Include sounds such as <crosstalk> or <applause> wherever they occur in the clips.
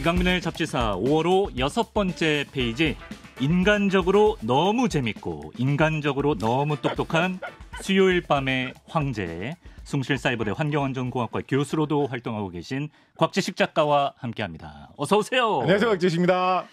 이강민의 잡지사 5월호 여섯 번째 페이지 인간적으로 너무 재밌고 인간적으로 너무 똑똑한 수요일 밤의 황제 숭실사이버대 환경안전공학과 교수로도 활동하고 계신 곽지식 작가와 함께합니다. 어서 오세요. 안녕하세요, 곽지식입니다.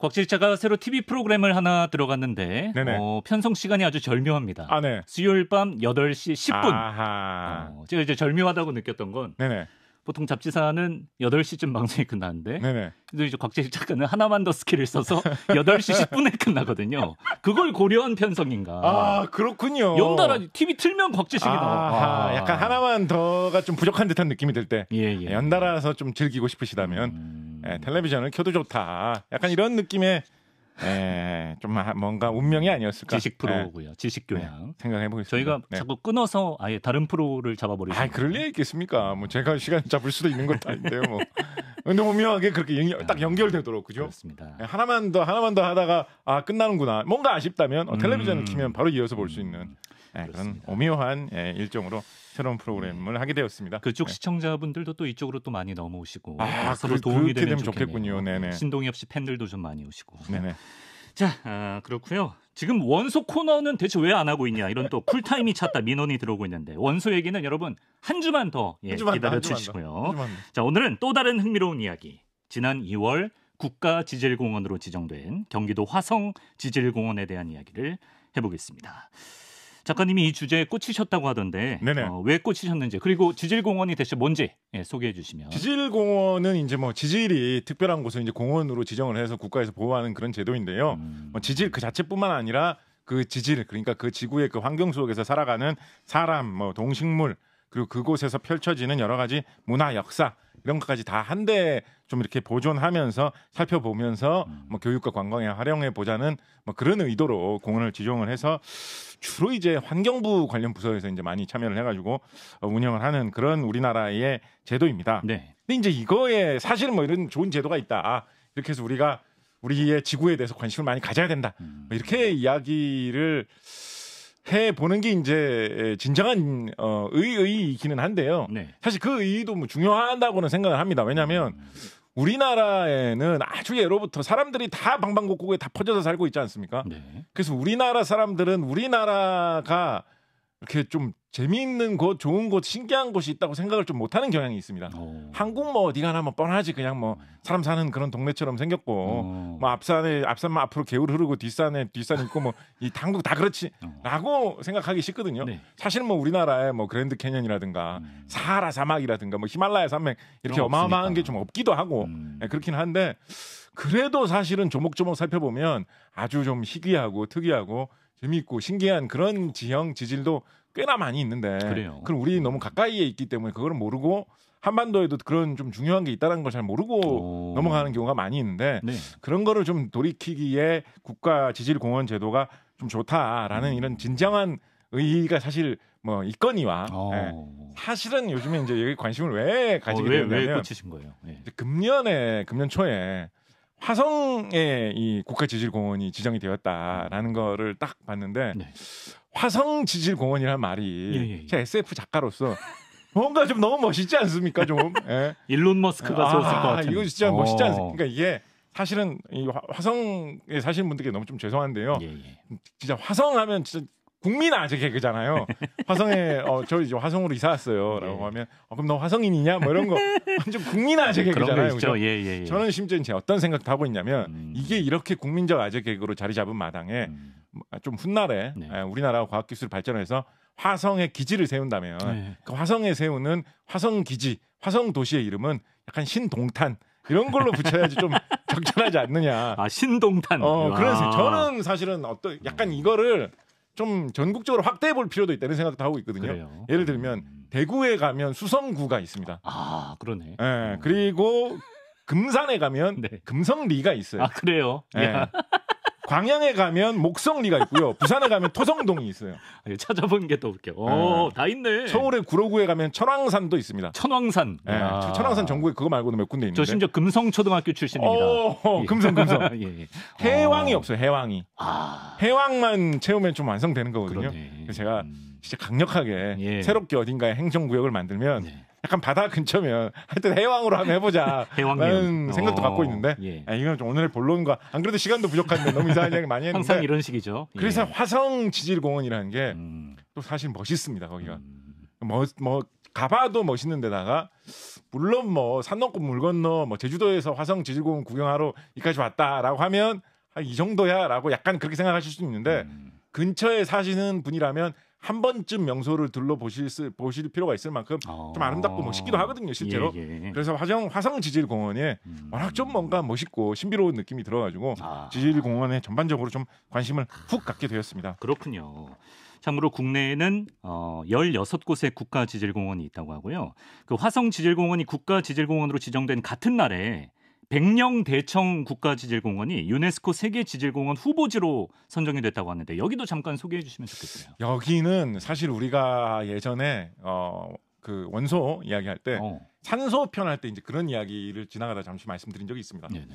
곽지식 작가가 새로 TV 프로그램을 하나 들어갔는데 어, 편성 시간이 아주 절묘합니다. 아, 네. 수요일 밤 8시 10분. 어, 제가 이제 절묘하다고 느꼈던 건 네네. 보통 잡지사는 8시쯤 방송이 끝나는데 네네. 이제 곽재식 작가는 하나만 더 스킬을 써서 8시 <laughs> 10분에 끝나거든요. 그걸 고려한 편성인가. 아 그렇군요. 연달아 TV 틀면 곽재식이 아, 나와. 아, 약간 하나만 더가 좀 부족한 듯한 느낌이 들 때. 예, 예. 연달아서 좀 즐기고 싶으시다면 음... 예, 텔레비전을 켜도 좋다. 약간 이런 느낌의 예, 좀 뭔가 운명이 아니었을까? 지식 예. 프로고요. 예. 지식 네, 교양. 예, 생각해 보겠습니다. 저희가 네. 자꾸 끊어서 아예 다른 프로를 잡아버리죠. 아, 그럴 리 있겠습니까? 뭐 제가 시간 잡을 수도 있는 것도 아닌데요. 뭐. 근데 분명하게 그렇게 연결, 아, 딱 연결되도록 그죠? 그렇습니다. 예, 하나만 더 하나만 더 하다가 아 끝나는구나. 뭔가 아쉽다면 어, 텔레비전을 음. 키면 바로 이어서 볼 수 있는 음, 그런 오묘한 예, 일종으로 새로운 프로그램을 네. 하게 되었습니다. 그쪽 네. 시청자분들도 또 이쪽으로 또 많이 넘어오시고 아, 서로 그, 도움이 되면 좋겠군요. 네, 네네. 신동엽 씨 팬들도 좀 많이 오시고. 네네. 자, 아, 그렇고요. 지금 원소 코너는 대체 왜 안 하고 있냐 이런 또 풀타임이 찾다 민원이 들어오고 있는데 원소 얘기는 여러분 한 주만 더 예, 기다려 주시고요. 자, 오늘은 또 다른 흥미로운 이야기. 지난 2월 국가 지질공원으로 지정된 경기도 화성 지질공원에 대한 이야기를 해보겠습니다. 작가님이 이 주제에 꽂히셨다고 하던데 어, 왜 꽂히셨는지 그리고 지질공원이 대체 뭔지 예, 소개해 주시면 지질공원은 이제 뭐 지질이 특별한 곳을 이제 공원으로 지정을 해서 국가에서 보호하는 그런 제도인데요. 음. 뭐 지질 그 자체뿐만 아니라 그 지질 그러니까 그 지구의 그 환경 속에서 살아가는 사람 뭐 동식물 그리고 그곳에서 펼쳐지는 여러 가지 문화 역사 이런 것까지 다 한데 좀 이렇게 보존하면서 살펴보면서 음. 뭐 교육과 관광에 활용해 보자는 뭐 그런 의도로 공원을 지정을 해서 주로 이제 환경부 관련 부서에서 이제 많이 참여를 해가지고 어, 운영을 하는 그런 우리나라의 제도입니다. 네. 근데 이제 이거에 사실은 뭐 이런 좋은 제도가 있다. 아, 이렇게 해서 우리가 우리의 지구에 대해서 관심을 많이 가져야 된다. 음. 뭐 이렇게 이야기를 해 보는 게 이제 진정한 어, 의의이기는 한데요. 네. 사실 그 의의도 뭐 중요하다고는 생각을 합니다. 왜냐하면 음. 우리나라에는 아주 예로부터 사람들이 다 방방곡곡에 다 퍼져서 살고 있지 않습니까? 네. 그래서 우리나라 사람들은 우리나라가 이렇게 좀 재미있는 곳, 좋은 곳, 신기한 곳이 있다고 생각을 좀 못하는 경향이 있습니다. 오. 어. 한국 뭐 어디 가나 뭐 뻔하지 그냥 뭐 음. 사람 사는 그런 동네처럼 생겼고 오. 어. 뭐 앞산에 앞산만 앞으로 개울 흐르고 뒷산에 뒷산 있고 뭐 이당국다 <laughs> 그렇지라고 어. 생각하기 쉽거든요. 네. 사실 은뭐 우리나라에 뭐 그랜드 캐년이라든가 음. 사하라 사막이라든가 뭐 히말라야 산맥 이렇게 어마어마한 게 좀 없기도 하고 음. 네, 그렇긴 한데 그래도 사실은 조목조목 살펴보면 아주 좀 희귀하고 특이하고 재미있고 신기한 그런 지형 지질도 꽤나 많이 있는데 그래요. 그럼 우리 너무 가까이에 있기 때문에 그걸 모르고 한반도에도 그런 좀 중요한 게 있다는 걸 잘 모르고 오. 넘어가는 경우가 많이 있는데 네. 그런 거를 좀 돌이키기에 국가 지질 공원 제도가 좀 좋다라는 음. 이런 진정한 의의가 사실 뭐 있거니와 어. 예. 사실은 요즘에 이제 여기 관심을 왜 어, 가지게 어, 왜, 되냐면 왜 꽂히신 거예요? 예. 금년에 금년 초에 화성에 이 국가 지질공원이 지정이 되었다라는 거를 딱 봤는데 네. 화성 지질공원이란 말이 예, 예, 예. 제 SF 작가로서 뭔가 좀 너무 멋있지 않습니까 좀 <laughs> 예. 일론 머스크가 아, 썼을 아, 것같요 이거 진짜 오. 멋있지 어. 않습니까 그러니까 이게 사실은 이 화성에 사시는 분들께 너무 좀 죄송한데요 예, 예. 진짜 화성하면 진짜 국민 아재 개그잖아요. 화성에 어, 저 이제 화성으로 이사 왔어요라고 네. 예. 하면 어, 그럼 너 화성인이냐 뭐 이런 거 완전 국민 아재 아, 개그잖아요. 그렇죠. 예, 예, 예. 저는 심지어 제 어떤 생각도 하고 있냐면 음. 이게 이렇게 국민적 아재 개그로 자리 잡은 마당에 음. 뭐, 아, 좀 훗날에 네. 아, 우리나라 과학 기술 발전해서 화성의 기지를 세운다면 네. 그 화성에 세우는 화성 기지, 화성 도시의 이름은 약간 신동탄 이런 걸로 붙여야지 좀 <laughs> 적절하지 않느냐. 아 신동탄. 어 그래서 저는 사실은 어떤 약간 이거를 좀 전국적으로 확대해 볼 필요도 있다는 생각도 하고 있거든요. 그래요. 예를 들면 음. 대구에 가면 수성구가 있습니다. 아, 그러네. 예. 음. 그리고 금산에 가면 네. 금성리가 있어요. 아, 그래요. 예. 광양에 가면 목성리가 있고요. 부산에 가면 토성동이 있어요. 아, 찾아본 게또 웃겨. 오, 어, 네. 다 있네. 서울의 구로구에 가면 천왕산도 있습니다. 천왕산. 네. 아. 천왕산 전국에 그거 말고도 몇 군데 있는데. 저 심지어 금성초등학교 출신입니다. 오, 어, 예. 금성 금성. <laughs> 예, 예. 해왕이 어. 없어요. 해왕이. 아. 해왕만 채우면 좀 완성되는 거거든요. 그러네. 그래서 제가 음. 진짜 강력하게 예. 새롭게 어딘가에 행정구역을 만들면 네. 약간 바다 근처면 하여튼 해왕으로 한번 해보자. <laughs> 라는 어. 생각도 오. 갖고 있는데 예. 아, 이건 좀 오늘의 본론과 안 그래도 시간도 부족한데 너무 이상한 이야기 많이 했는데 항상 이런 식이죠. 예. 그래서 화성 지질공원이라는 게또 음. 사실 멋있습니다 거기가 뭐뭐 음. 뭐 가봐도 멋있는 데다가 물론 뭐산 넘고 물 건너 뭐 제주도에서 화성 지질공원 구경하러 이까지 왔다라고 하면 아, 이 정도야라고 약간 그렇게 생각하실 수 있는데 음. 근처에 사시는 분이라면 한 번쯤 명소를 둘러보실 수, 보실 필요가 있을 만큼 어... 좀 아름답고 멋있기도 하거든요 실제로 예, 예. 그래서 화성 화성 지질 공원에 음... 워낙 좀 뭔가 멋있고 신비로운 느낌이 들어가지고 아... 지질 공원에 전반적으로 좀 관심을 훅 갖게 되었습니다 그렇군요. 참으로 국내에는 어, 16곳의 국가지질공원이 있다고 하고요. 그 화성지질공원이 국가지질공원으로 지정된 같은 날에 백령 대청 국가지질공원이 유네스코 세계지질공원 후보지로 선정이 됐다고 하는데 여기도 잠깐 소개해 주시면 좋겠어요. 여기는 사실 우리가 예전에 어, 그 원소 이야기할 때 어. 산소 편할 때 이제 그런 이야기를 지나가다 잠시 말씀드린 적이 있습니다. 네네.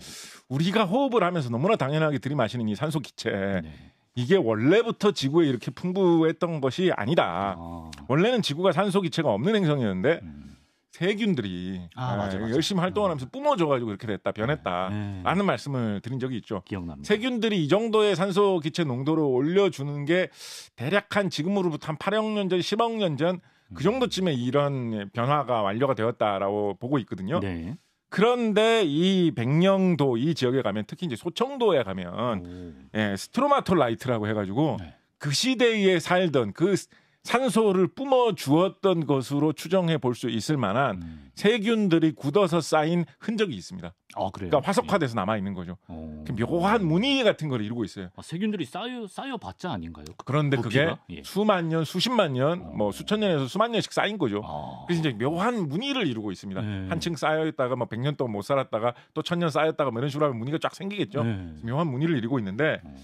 우리가 호흡을 하면서 너무나 당연하게 들이마시는 이 산소 기체 네 이게 원래부터 지구에 이렇게 풍부했던 것이 아니다. 어. 원래는 지구가 산소 기체가 없는 행성이었는데 음. 세균들이 아, 예, 맞아, 맞아. 열심히 활동하면서 음. 뿜어줘가지고 이렇게 됐다 변했다라는 네. 말씀을 드린 적이 있죠. 기억납니다. 세균들이 이 정도의 산소 기체 농도를 올려주는 게 대략 한 지금으로부터 한 8억 년 전, 10억 년 전그 음. 정도쯤에 이런 변화가 완료가 되었다라고 보고 있거든요. 네. 그런데 이 백령도 이 지역에 가면 특히 이제 소청도에 가면 오. 예, 스트로마톨라이트라고 해가지고 네. 그 시대에 살던 그 산소를 뿜어 주었던 것으로 추정해 볼 수 있을 만한 음. 세균들이 굳어서 쌓인 흔적이 있습니다. 아, 그래요? 그러니까 화석화돼서 남아 있는 거죠. 오. 어. 묘한 무늬 같은 걸 이루고 있어요. 아, 세균들이 쌓여 쌓여봤자 아닌가요? 그 그런데 부피가? 그게 예. 수만 년, 수십만 년, 오. 어. 뭐 수천 년에서 수만 년씩 쌓인 거죠. 아. 그래서 이제 묘한 무늬를 이루고 있습니다. 네. 한층 쌓여 있다가 막백년 뭐 동안 못 살았다가 또 천 년 쌓였다가 뭐 이런 식으로 하면 무늬가 쫙 생기겠죠. 네. 묘한 무늬를 이루고 있는데 네.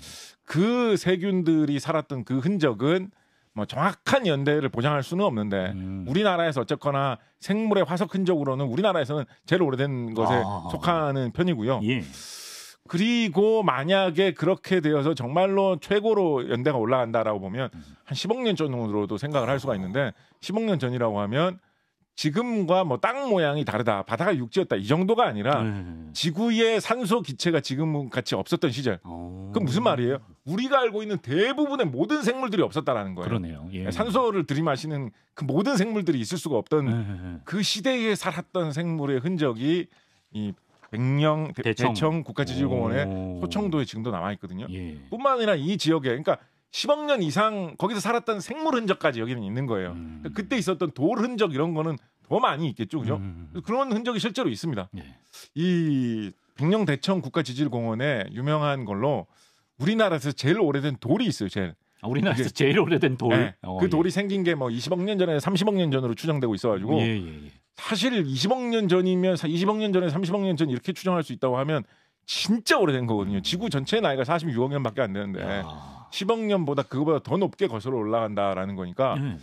그 세균들이 살았던 그 흔적은 뭐 정확한 연대를 보장할 수는 없는데 음. 우리나라에서 어쨌거나 생물의 화석 흔적으로는 우리나라에서는 제일 오래된 것에 아. 속하는 편이고요. 예. 그리고 만약에 그렇게 되어서 정말로 최고로 연대가 올라간다라고 보면 음. 한 10억 년 전으로도 생각을 할 수가 있는데 10억 년 전이라고 하면 지금과 뭐 땅 모양이 다르다, 바다가 육지였다 이 정도가 아니라 네. 지구의 산소 기체가 지금 같이 없었던 시절. 그 무슨 말이에요? 우리가 알고 있는 대부분의 모든 생물들이 없었다라는 거예요. 그러네요. 예. 그러니까 산소를 들이마시는 그 모든 생물들이 있을 수가 없던 네. 그 시대에 살았던 생물의 흔적이 이 백령 대청, 대청 국가지질공원의 소청도에 지금도 남아 있거든요. 예. 뿐만 아니라 이 지역에 그러니까 10억 년 이상 거기서 살았던 생물 흔적까지 여기는 있는 거예요. 음. 그러니까 그때 있었던 돌 흔적 이런 거는 더 많이 있겠죠, 그죠? 음. 음, 음. 그런 흔적이 실제로 있습니다. 예. 이 백령 대청 국가지질공원에 유명한 걸로 우리나라에서 제일 오래된 돌이 있어요, 제일. 아, 우리나라에서 제일 오래된 돌. 네. 어, 그 예. 돌이 생긴 게 뭐 20억 년 전에 30억 년 전으로 추정되고 있어가지고 예, 예, 예. 사실 20억 년 전이면 20억 년 전에 30억 년 전 이렇게 추정할 수 있다고 하면 진짜 오래된 거거든요. 음. 지구 전체 의 나이가 46억 년밖에 안 되는데 야. 10억 년보다 그거보다 더 높게 거슬러 올라간다라는 거니까 음.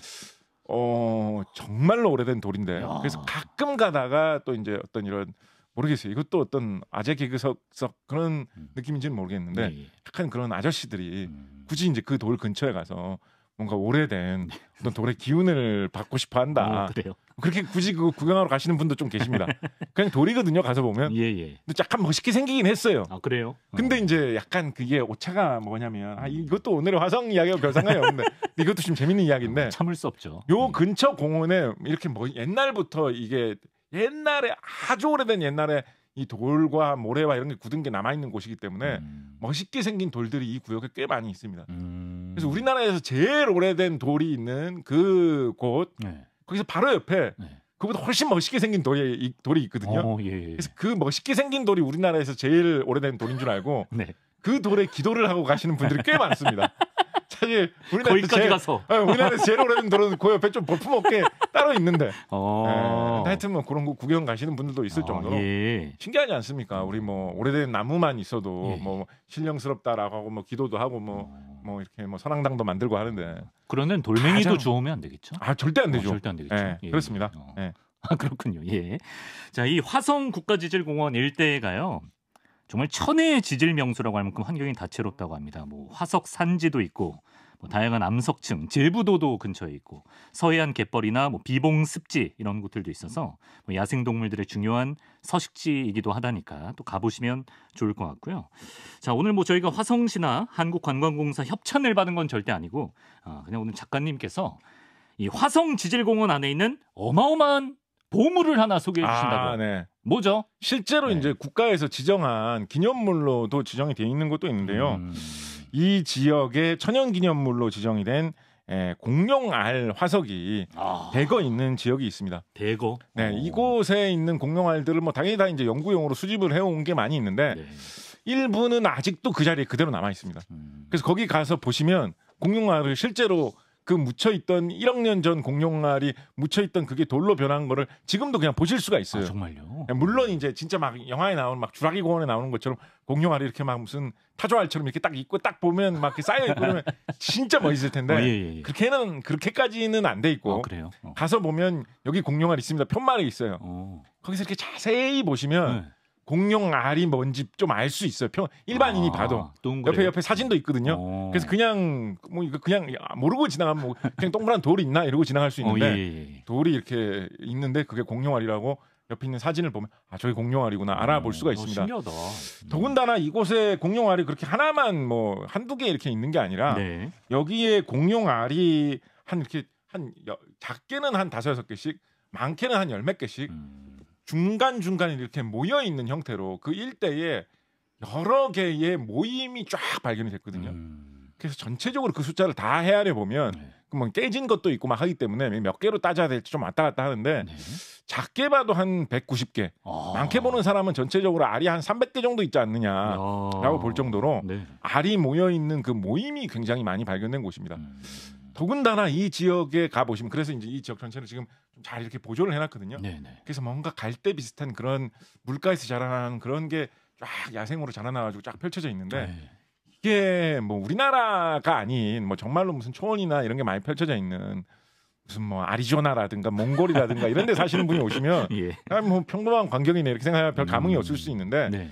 어 정말로 오래된 돌인데 야. 그래서 가끔 가다가 또 이제 어떤 이런 모르겠어요. 이것도 어떤 아재 개그석 그런 음. 느낌인지는 모르겠는데 예, 약간 그런 아저씨들이 음. 굳이 이제 그 돌 근처에 가서 뭔가 오래된 <laughs> 예. 어떤 돌의 기운을 받고 싶어 한다. 어, 그래요. 그렇게 굳이 그 구경하러 가시는 분도 좀 계십니다. 그냥 돌이거든요. 가서 보면. 예, 예. 근데 약간 멋있게 생기긴 했어요. 아, 그래요? 근데 어. 이제 약간 그게 오차가 뭐냐면 아, 이것도 오늘의 화성 이야기하고 별 상관이 없는데 이것도 좀 재밌는 이야기인데 어, 참을 수 없죠. 요 음. 근처 공원에 이렇게 뭐 옛날부터 이게 옛날에 아주 오래된 옛날에 이 돌과 모래와 이런 게 굳은 게 남아 있는 곳이기 때문에 음. 멋있게 생긴 돌들이 이 구역에 꽤 많이 있습니다. 음. 그래서 우리나라에서 제일 오래된 돌이 있는 그곳 네. 거기서 바로 옆에 네. 그보다 훨씬 멋있게 생긴 돌이, 돌이 있거든요. 오, 어, 예, 예, 예. 그래서 그 멋있게 생긴 돌이 우리나라에서 제일 오래된 돌인 줄 알고 <laughs> 네. 그 돌에 기도를 하고 가시는 분들이 꽤 많습니다. <laughs> 사실 우리나라에서 거기까지 제, 가서 네, 우리나라에서 제일 오래된 도로는 그 옆에 좀 볼품없게 따로 있는데 어. 네, 하여튼 뭐 그런 거 구경 가시는 분들도 있을 아, 정도로 예. 신기하지 않습니까? 우리 뭐 오래된 나무만 있어도 예. 뭐 신령스럽다라고 하고 뭐 기도도 하고 뭐뭐 뭐 이렇게 뭐 선앙당도 만들고 하는데 그러면 돌멩이도 가장... 주우면 안 되겠죠? 아 절대 안 어, 되죠. 어, 절대 안 되겠죠. 예, 예. 그렇습니다. 어. 예. <laughs> 아, 그렇군요. 예. 자, 이 화성 국가지질공원 일대가요. 에 정말 천혜의 지질 명소라고 할 만큼 환경이 다채롭다고 합니다. 뭐 화석 산지도 있고 뭐 다양한 암석층, 제부도도 근처에 있고 서해안 갯벌이나 뭐 비봉 습지 이런 곳들도 있어서 뭐 야생 동물들의 중요한 서식지이기도 하다니까 또 가보시면 좋을 것 같고요. 자 오늘 뭐 저희가 화성시나 한국관광공사 협찬을 받은 건 절대 아니고 아, 그냥 오늘 작가님께서 이 화성 지질공원 안에 있는 어마어마한 보물을 하나 소개해 주신다고. 아, 네. 뭐죠? 실제로 네. 이제 국가에서 지정한 기념물로도 지정이 돼 있는 것도 있는데요. 음. 이 지역의 천연 기념물로 지정이 된 예, 공룡알 화석이 아. 대거 있는 지역이 있습니다. 대거? 네, 오. 이곳에 있는 공룡알들을 뭐 당연히 다 이제 연구용으로 수집을 해온 게 많이 있는데 네. 일부는 아직도 그 자리에 그대로 남아 있습니다. 음. 그래서 거기 가서 보시면 공룡알을 실제로 그 묻혀 있던 1억 년 전 공룡알이 묻혀 있던 그게 돌로 변한 거를 지금도 그냥 보실 수가 있어요. 아, 정말요? 물론 이제 진짜 막 영화에 나오는 막 주라기 공원에 나오는 것처럼 공룡알이 이렇게 막 무슨 타조알처럼 이렇게 딱 입고 딱 보면 막 쌓여 있고 그러면 진짜 멋있을 텐데 어, 예, 예, 예. 그렇게는 그렇게까지는 안 돼 있고 어, 그래요? 어. 가서 보면 여기 공룡알 있습니다. 편말이 있어요. 어. 거기서 이렇게 자세히 보시면 네. 공룡 알이 뭔지 좀 알 수 있어요. 평 일반인이 아, 봐도 동그래 옆에 옆에 사진도 있거든요. 어. 그래서 그냥 뭐 이거 그냥 모르고 지나가면 뭐 그냥 동그란 돌이 있나 이러고 지나갈 수 어, 있는데 어, 예, 예. 돌이 이렇게 있는데 그게 공룡 알이라고 옆에 있는 사진을 보면 아 저게 공룡알이구나 어, 알아볼 수가 있습니다. 어, 신기하다. 음. 더군다나 이곳에 공룡알이 그렇게 하나만 뭐 한 두 개 이렇게 있는 게 아니라 네. 여기에 공룡알이 한 이렇게 한 여, 작게는 한 다섯 여섯 개씩 많게는 한 열 몇 개씩 음. 중간중간에 이렇게 모여 있는 형태로 그 일대에 여러 개의 모임이 쫙 발견이 됐거든요. 음. 그래서 전체적으로 그 숫자를 다 헤아려 보면 네. 그뭐 깨진 것도 있고 막 하기 때문에 몇 개로 따져야 될지 좀 왔다 갔다 하는데 네. 작게 봐도 한 190개, 아. 많게 보는 사람은 전체적으로 알이 한 300개 정도 있지 않느냐라고 아. 볼 정도로 네. 알이 모여 있는 그 모임이 굉장히 많이 발견된 곳입니다. 음. 더군다나 이 지역에 가 보시면 그래서 이제 이 지역 전체를 지금 잘 이렇게 보조를 해놨거든요. 네네. 네. 그래서 뭔가 갈대 비슷한 그런 물가에서 자라는 나 그런 게 쫙 야생으로 자라나가지고 쫙 펼쳐져 있는데 네. 이게 뭐 우리나라가 아닌 뭐 정말로 무슨 초원이나 이런 게 많이 펼쳐져 있는 무슨 뭐 아리조나라든가 몽골이라든가 이런 데 사시는 분이 오시면 <laughs> 예. 아, 뭐 평범한 광경이네 이렇게 생각하면 별 감흥이 음. 없을 수 있는데 네.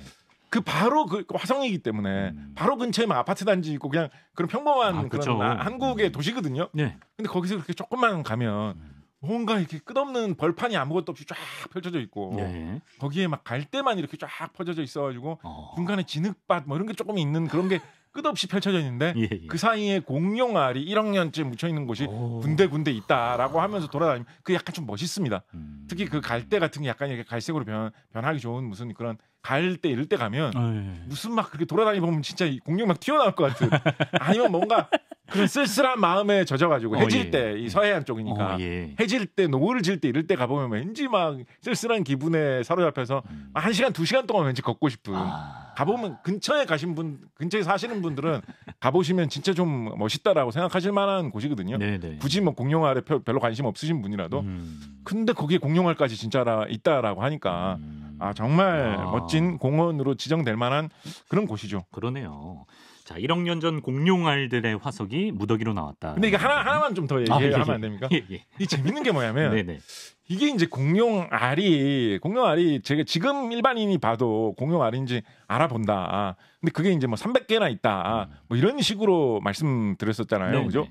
그 바로 그 화성이기 때문에 음. 바로 근처에 막 아파트 단지 있고 그냥 그런 평범한 아, 그렇죠. 그런 나, 아, 한국의 음. 도시거든요. 네. 근데 거기서 그렇게 조금만 가면 음. 뭔가 이렇게 끝없는 벌판이 아무것도 없이 쫙 펼쳐져 있고 네. 거기에 막갈 때만 이렇게 쫙 퍼져져 있어가지고 어. 중간에 진흙밭 뭐 이런 게 조금 있는 그런 게 <laughs> 끝없이 펼쳐져 있는데 예, 예. 그 사이에 공룡알이 1억 년째 묻혀 있는 곳이 군데군데 있다라고 하면서 돌아다니면 그 약간 좀 멋있습니다. 음. 특히 그 갈대 같은 게 약간 이렇게 갈색으로 변, 변하기 좋은 무슨 그런 갈때 이럴 때 가면 어, 예. 무슨 막 그렇게 돌아다니 보면 진짜 공룡 막 튀어나올 것 같은 <laughs> 아니면 뭔가 그런 쓸쓸한 마음에 젖어가지고 어, 해질 어, 예. 때이 예. 서해안 쪽이니까 어, 예. 해질 때 노을을 질때 이럴 때 가보면 왠지 막 쓸쓸한 기분에 사로잡혀서 음. 한 시간 두 시간 동안 왠지 걷고 싶은 아... 가보면 근처에 가신 분 근처에 사시는 분들은 가보시면 진짜 좀 멋있다라고 생각하실 만한 곳이거든요. 네네. 네. 굳이 뭐공룡 아래 별로 관심 없으신 분이라도 음. 근데 거기에 공룡알까지 진짜라 있다라고 하니까. 음. 아 정말 아. 멋진 공원으로 지정될 만한 그런 곳이죠. 그러네요. 자, 1억 년 전 공룡알들의 화석이 무더기로 나왔다. 근데 이게 하나 하나만 좀 더 얘기하면 아, 예, 예. 안 됩니까? 예, 예. 이 재밌는 게 뭐냐면 <laughs> 네네. 이게 이제 공룡알이 공룡알이 제가 지금 일반인이 봐도 공룡알인지 알아본다. 근데 그게 이제 뭐 300개나 있다. 음. 뭐 이런 식으로 말씀드렸었잖아요. 네네. 그죠?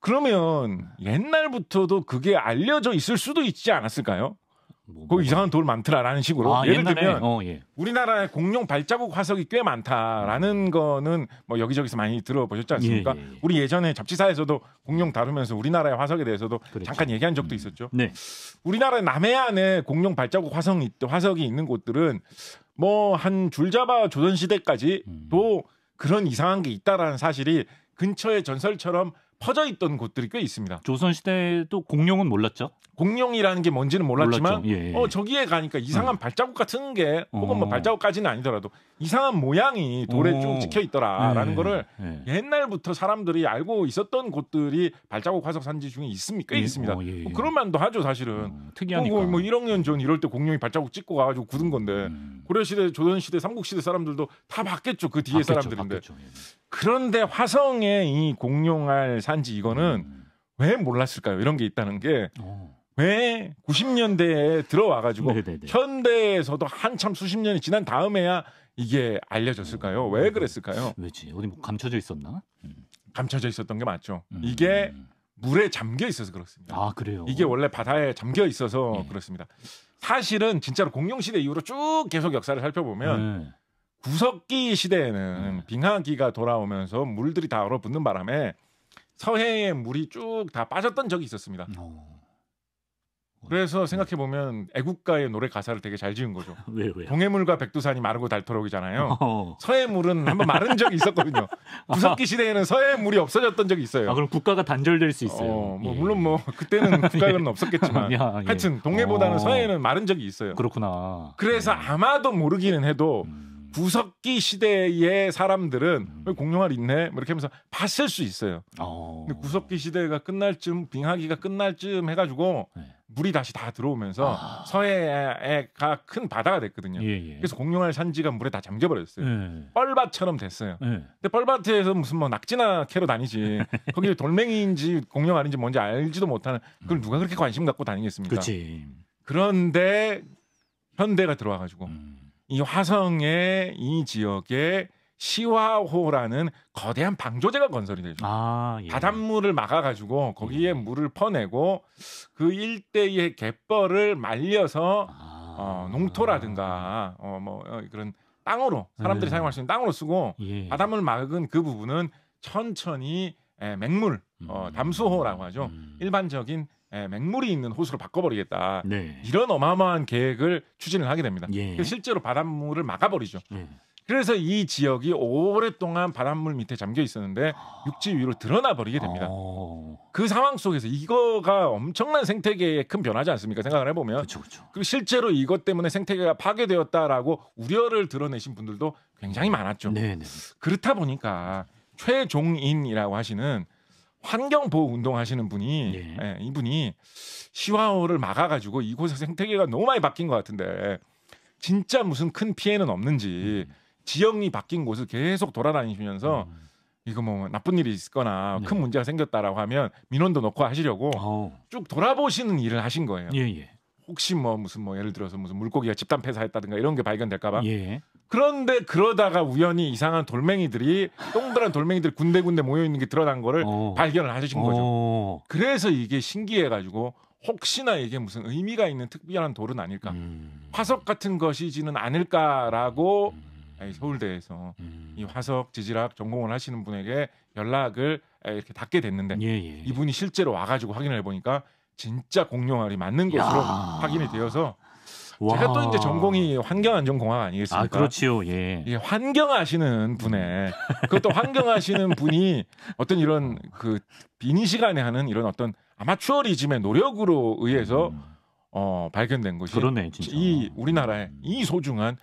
그러면 옛날부터도 그게 알려져 있을 수도 있지 않았을까요? 뭐, 거기 그 이상한 돌 많더라라는 식으로 아, 예를 옛날에? 들면 어, 예. 우리나라에 공룡 발자국 화석이 꽤 많다라는 음. 거는 뭐 여기저기서 많이 들어보셨지 예, 않습니까? 예, 예, 우리 예전에 잡지사에서도 공룡 다루면서 우리나라의 화석에 대해서도 그렇죠. 잠깐 얘기한 적도 음. 있었죠. 네. 우리나라 남해안에 공룡 발자국 화석 화석이 있는 곳들은 뭐 한 줄잡아 조선 시대까지도 음. 그런 이상한 게 있다라는 사실이 근처의 전설처럼 퍼져 있던 곳들이 꽤 있습니다. 조선 시대에도 공룡은 몰랐죠. 공룡이라는 게 뭔지는 몰랐지만 예, 예. 어 저기에 가니까 이상한 음. 발자국 같은 게 혹은 뭐 어. 발자국까지는 아니더라도 이상한 모양이 돌에 오. 쭉 찍혀 있더라라는 예, 거를 예. 옛날부터 사람들이 알고 있었던 곳들이 발자국 화석 산지 중에 있습니까꽤 예, 있습니다. 어, 예, 뭐 그런 만도 하죠, 사실은. 어, 특이하니까. 뭐, 뭐 1억 년 전 이럴 때 공룡이 발자국 찍고 가 가지고 굳은 건데 음. 고려 시대, 조선 시대, 삼국 시대 사람들도 다 봤겠죠. 그 뒤에 봤겠죠, 사람들인데. 봤겠죠, 그런데 화성에 이 공룡알 산 한지 이거는 음. 왜 몰랐을까요? 이런 게 있다는 게. 어. 왜 90년대에 들어와가지고 네, 네, 네. 현대에서도 한참 수십 년이 지난 다음에야 이게 알려졌을까요? 음. 왜 음. 그랬을까요? 왜지? 어디 뭐 감춰져 있었나? 음. 감춰져 있었던 게 맞죠. 음. 이게 물에 잠겨 있어서 그렇습니다. 아 그래요? 이게 원래 바다에 잠겨 있어서 네. 그렇습니다. 사실은 진짜로 공룡시대 이후로 쭉 계속 역사를 살펴보면 네. 구석기 시대에는 네. 빙하기가 돌아오면서 물들이 다 얼어붙는 바람에 서해에 물이 쭉 다 빠졌던 적이 있었습니다. 어. 그래서 네. 생각해 보면 애국가의 노래 가사를 되게 잘 지은 거죠. 왜 <laughs> 왜? 동해물과 백두산이 마르고 닳도록이잖아요. 어. 서해물은 한번 마른 적이 있었거든요. <laughs> 아. 구석기 시대에는 서해물이 없어졌던 적이 있어요. 아 그럼 국가가 단절될 수 있어요. 어, 뭐 예. 물론 뭐 그때는 <laughs> 예. 국가는 없었겠지만 야, 예. 하여튼 동해보다는 어. 서해는 마른 적이 있어요. 그렇구나. 그래서 예. 아마도 모르기는 해도 음. 구석기 시대의 사람들은 음. 공룡알 있네 뭐 이렇게 하면서 봤을 수 있어요. 어. 근데 구석기 시대가 끝날 쯤 빙하기가 끝날 쯤 해가지고 네. 물이 다시 다 들어오면서 아. 서해가 큰 바다가 됐거든요. 예, 예. 그래서 공룡알 산지가 물에 다 잠겨버렸어요. 예. 뻘밭처럼 됐어요. 예. 근데 뻘밭에서 무슨 뭐 낙지나 캐러 다니지 <laughs> 거기 돌멩이인지 공룡알인지 뭔지 알지도 못하는 그걸 누가 그렇게 관심 갖고 다니겠습니까? 그치. 그런데 현대가 들어와가지고. 음. 이 화성의 이 지역에 시화호라는 거대한 방조제가 건설이 되죠. 아, 예. 바닷물을 막아가지고 거기에 예. 물을 퍼내고 그 일대의 갯벌을 말려서 아, 어, 농토라든가 어, 뭐 어, 그런 땅으로 사람들이 예. 사용할 수 있는 땅으로 쓰고 예. 바닷물 막은 그 부분은 천천히 에, 예, 맹물 어, 음. 담수호라고 하죠. 음. 일반적인 예, 맹물이 있는 호수로 바꿔버리겠다. 네. 이런 어마어마한 계획을 추진을 하게 됩니다. 예. 실제로 바닷물을 막아버리죠. 예. 그래서 이 지역이 오랫동안 바닷물 밑에 잠겨 있었는데 육지 위로 드러나 버리게 됩니다. 오. 어. 그 상황 속에서 이거가 엄청난 생태계에 큰 변화지 않습니까? 생각을 해보면. 그쵸, 그쵸. 그리고 실제로 이것 때문에 생태계가 파괴되었다라고 우려를 드러내신 분들도 굉장히 많았죠. 네네. 네. 그렇다 보니까 최종인이라고 하시는 환경 보호 운동 하시는 분이 예. 예, 이분이 시화호를 막아가지고 이곳의 생태계가 너무 많이 바뀐 것 같은데 진짜 무슨 큰 피해는 없는지 음. 지형이 바뀐 곳을 계속 돌아다니시면서 음. 이거 뭐 나쁜 일이 있거나 네. 큰 문제가 생겼다라고 하면 민원도 넣고 하시려고 오. 어. 쭉 돌아보시는 일을 하신 거예요. 예, 예, 혹시 뭐 무슨 뭐 예를 들어서 무슨 물고기가 집단 폐사했다든가 이런 게 발견될까봐 예. 그런데 그러다가 우연히 이상한 돌멩이들이 동그란 돌멩이들이 군데군데 모여 있는 게 드러난 거를 어. 발견을 하신 거죠. 어. 그래서 이게 신기해 가지고 혹시나 이게 무슨 의미가 있는 특별한 돌은 아닐까? 음. 화석 같은 것이지는 않을까라고 음. 서울대에서 음. 이 화석 지질학 전공을 하시는 분에게 연락을 이렇게 닿게 됐는데 예, 예. 이분이 실제로 와가지고 확인을 해보니까 진짜 공룡알이 맞는 것으로 야. 확인이 되어서 와. 제가 또 이제 전공이 환경안전공학 아니겠습니까? 아, 그렇지요. 예. 예 환경 하시는 분의 그것도 환경 하시는 분이 어떤 이런 그 비니 시간에 하는 이런 어떤 아마추어리즘의 노력으로 의해서 음. 어, 발견된 것이 그러네, 이 우리나라의 음. 이 소중한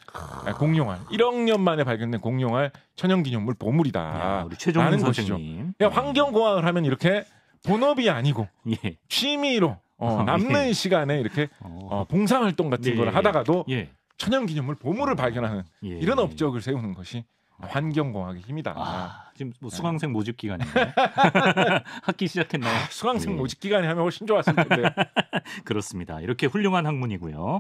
공룡알 1억 년 만에 발견된 공룡알 천연기념물 보물이다. 야, 우리 최종훈 선생님. 것이죠. 그러니까 환경공학을 하면 이렇게 본업이 아니고 예. 취미로 어, 아, 네. 남는 예. 시간에 이렇게 어, 어 봉사활동 같은 네, 예, 걸 하다가도 예. 천연기념물 보물을 아, 발견하는 예. 이런 업적을 세우는 것이 환경공학의 힘이다. 아, 지금 뭐 네. 수강생 모집 기간인 <laughs> 학기 시작했나요? 아, 수강생 예. 모집 기간이 하면 훨씬 좋았을 텐데. <laughs> 그렇습니다. 이렇게 훌륭한 학문이고요.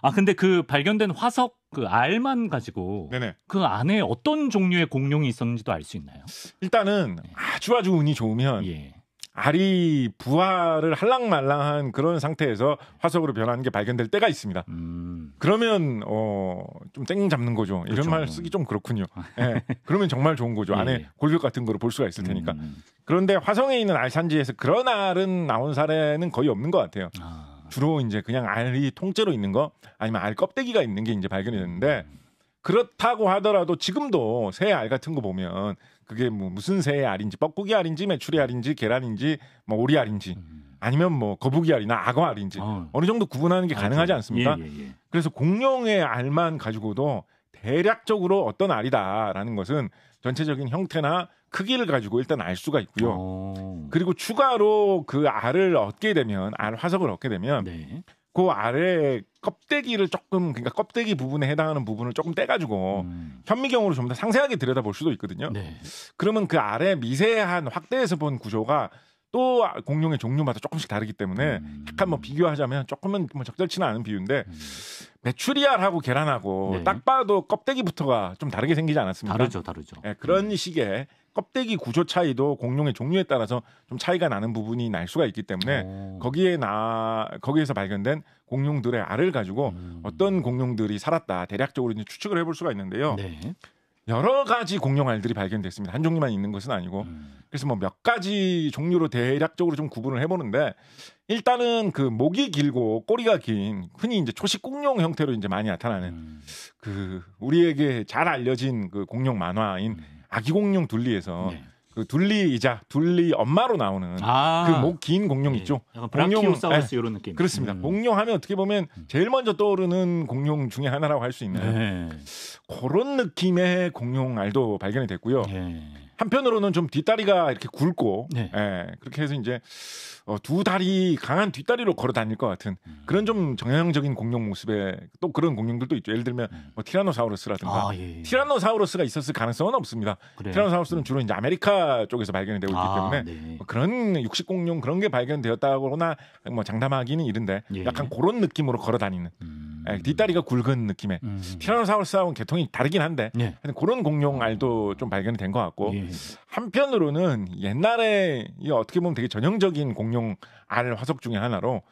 아 근데 그 발견된 화석 그 알만 가지고 네네. 그 안에 어떤 종류의 공룡이 있었는지도 알 수 있나요? 일단은 네. 아주 아주 운이 좋으면 예. 알이 부화를 할랑말랑한 그런 상태에서 화석으로 변하는 게 발견될 때가 있습니다. 음. 그러면 어좀 땡 잡는 거죠. 이런 그렇죠. 말 쓰기 좀 그렇군요. 아. 예. 그러면 정말 좋은 거죠. 예. 안에 골격 같은 거를 볼 수가 있을 테니까. 음. 그런데 화성에 있는 알 산지에서 그런 알은 나온 사례는 거의 없는 것 같아요. 아. 주로 이제 그냥 알이 통째로 있는 거 아니면 알 껍데기가 있는 게 이제 발견이 됐는데 음. 그렇다고 하더라도 지금도 새 알 같은 거 보면 그게 뭐 무슨 새의 알인지 뻐꾸기 알인지 메추리 알인지 계란인지 뭐 오리 알인지 음. 아니면 뭐 거북이 알이나 악어 알인지 어. 느 정도 구분하는 게 가능하지 않습니까? 예, 예, 예. 그래서 공룡의 알만 가지고도 대략적으로 어떤 알이다라는 것은 전체적인 형태나 크기를 가지고 일단 알 수가 있고요. 오. 어. 그리고 추가로 그 알을 얻게 되면 알 화석을 얻게 되면 네. 그 아래 껍데기를 조금 그러니까 껍데기 부분에 해당하는 부분을 조금 떼가지고 음. 현미경으로 좀 더 상세하게 들여다볼 수도 있거든요. 네. 그러면 그 아래 미세한 확대해서본 구조가 또 공룡의 종류마다 조금씩 다르기 때문에 음. 약간 뭐 비교하자면 조금은 뭐 적절치는 않은 비유인데 음. 메추리알하고 계란하고 네. 딱 봐도 껍데기부터가 좀 다르게 생기지 않았습니까? 다르죠, 다르죠. 네, 그런 음. 식의 껍데기 구조 차이도 공룡의 종류에 따라서 좀 차이가 나는 부분이 날 수가 있기 때문에 오. 거기에 나 거기에서 발견된 공룡들의 알을 가지고 음. 어떤 공룡들이 살았다 대략적으로 이제 추측을 해볼 수가 있는데요. 네. 여러 가지 공룡 알들이 발견됐습니다. 한 종류만 있는 것은 아니고 음. 그래서 뭐 몇 가지 종류로 대략적으로 좀 구분을 해보는데 일단은 그 목이 길고 꼬리가 긴 흔히 이제 초식 공룡 형태로 이제 많이 나타나는 음. 그 우리에게 잘 알려진 그 공룡 만화인 음. 아기 공룡 둘리에서 네. 그 둘리이자 둘리 엄마로 나오는 아~ 그목 긴 공룡 예. 있죠. 브라키오사우루스 예. 이런 느낌. 그렇습니다. 음. 공룡 하면 어떻게 보면 제일 먼저 떠오르는 공룡 중에 하나라고 할 수 있는 네. 그런 느낌의 공룡 알도 발견이 됐고요. 네. 한편으로는 좀 뒷다리가 이렇게 굵고 네. 예, 그렇게 해서 이제 어, 두 다리 강한 뒷다리로 걸어 다닐 것 같은 음. 그런 좀 정형적인 공룡 모습에 또 그런 공룡들도 있죠. 예를 들면 음. 뭐 티라노사우루스라든가 아, 예, 예. 티라노사우루스가 있었을 가능성은 없습니다. 그래요? 티라노사우루스는 음. 주로 이제 아메리카 쪽에서 발견이 되고 있기 아, 때문에 네. 뭐 그런 육식 공룡 그런 게 발견되었다거나 뭐 장담하기는 이른데 예. 약간 그런 느낌으로 걸어 다니는. 음. 예, 뒷다리가 굵은 느낌의 음. 티라노사우루스하고는 개통이 다르긴 한데 예. 그런 공룡 알도 어. 좀 발견이 된것 같고 예. 한편으로는 옛날에 어떻게 보면 되게 전형적인 공룡 알 화석 중의 하나로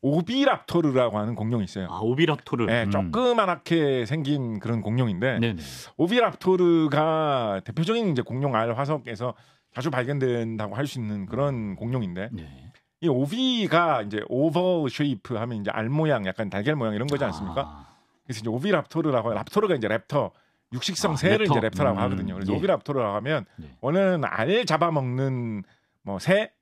오비랍토르라고 하는 공룡이 있어요. 아, 오비랍토르. 네, 음. 조그만하게 생긴 그런 공룡인데 네네. 오비랍토르가 대표적인 이제 공룡 알 화석에서 자주 발견된다고 할 수 있는 그런 공룡인데 네. 이 오비가 이제 오버 쉐이프 하면 이제 알 모양, 약간 달걀 모양 이런 거지 아. 않습니까? 아. 그래서 이제 오비 랍토르라고 랍토르가 이제 랩터 육식성 아, 새를 랩터. 이제 랩터라고 음, 하거든요. 그래서 예. 오비 랍토르라고 하면 네. 원래는 알 잡아먹는 뭐 새,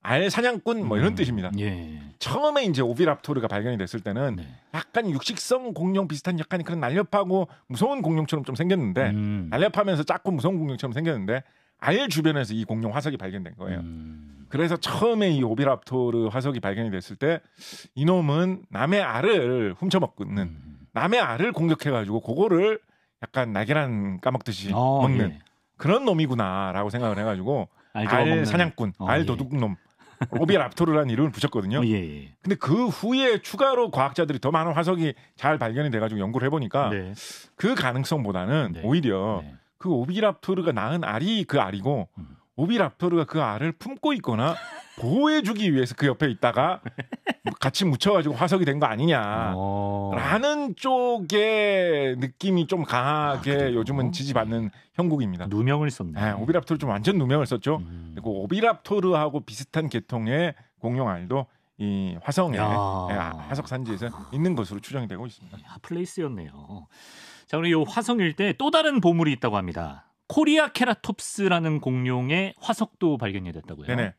알 사냥꾼 뭐 이런 음, 뜻입니다. 예. 처음에 이제 오비랍토르가 발견이 됐을 때는 네. 약간 육식성 공룡 비슷한 약간 그런 날렵하고 무서운 공룡처럼 좀 생겼는데 음. 날렵하면서 작고 무서운 공룡처럼 생겼는데 알 주변에서 이 공룡 화석이 발견된 거예요. 음. 그래서 처음에 이 오비랍토르 화석이 발견이 됐을 때 이놈은 남의 알을 훔쳐먹는 음. 남의 알을 공격해가지고 그거를 약간 날개란 까먹듯이 어, 먹는 예. 그런 놈이구나라고 생각을 해가지고 알 사냥꾼, 어, 알 예. 도둑놈 예. 오비랍토르라는 이름을 붙였거든요. 어, 예, 예, 근데 그 후에 추가로 과학자들이 더 많은 화석이 잘 발견이 돼가지고 연구를 해보니까 네. 그 가능성보다는 네. 오히려 네. 그 오비랍토르가 낳은 알이 그 알이고 음. 오비랍토르가 그 알을 품고 있거나 보호해주기 위해서 그 옆에 있다가 같이 묻혀가지고 화석이 된 거 아니냐라는 어. 쪽의 느낌이 좀 강하게 아, 요즘은 지지받는 형국입니다. 누명을 썼네. 네, 오비랍터르좀 완전 누명을 썼죠. 음. 그리고 오비랍토르하고 비슷한 계통의 공룡 알도 이 화성에 예, 화석 산지에서 있는 것으로 추정이 되고 있습니다. 야, 플레이스였네요. 자, 우리 이 화성 일때 또 다른 보물이 있다고 합니다. 코리아 케라톱스라는 공룡의 화석도 발견이 됐다고요. 네네.